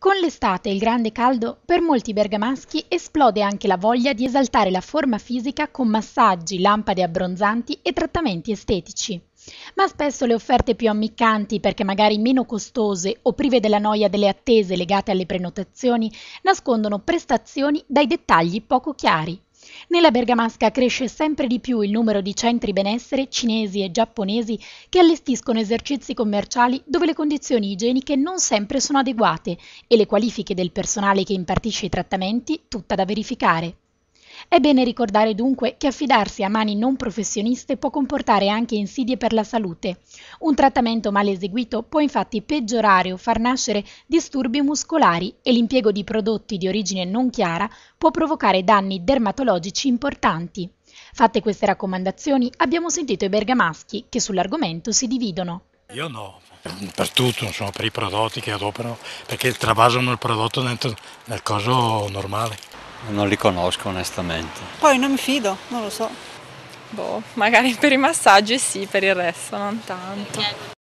Con l'estate e il grande caldo, per molti bergamaschi esplode anche la voglia di esaltare la forma fisica con massaggi, lampade abbronzanti e trattamenti estetici. Ma spesso le offerte più ammiccanti, perché magari meno costose o prive della noia delle attese legate alle prenotazioni, nascondono prestazioni dai dettagli poco chiari. Nella Bergamasca cresce sempre di più il numero di centri benessere cinesi e giapponesi che allestiscono esercizi commerciali dove le condizioni igieniche non sempre sono adeguate e le qualifiche del personale che impartisce i trattamenti tutta da verificare. È bene ricordare dunque che affidarsi a mani non professioniste può comportare anche insidie per la salute. Un trattamento mal eseguito può infatti peggiorare o far nascere disturbi muscolari e l'impiego di prodotti di origine non chiara può provocare danni dermatologici importanti. Fatte queste raccomandazioni abbiamo sentito i bergamaschi che sull'argomento si dividono. Io no, per tutto, insomma, per i prodotti che adoperano, perché travasano il prodotto dentro nel coso normale. Non li conosco onestamente. Poi non mi fido, non lo so. Boh, magari per i massaggi sì, per il resto non tanto.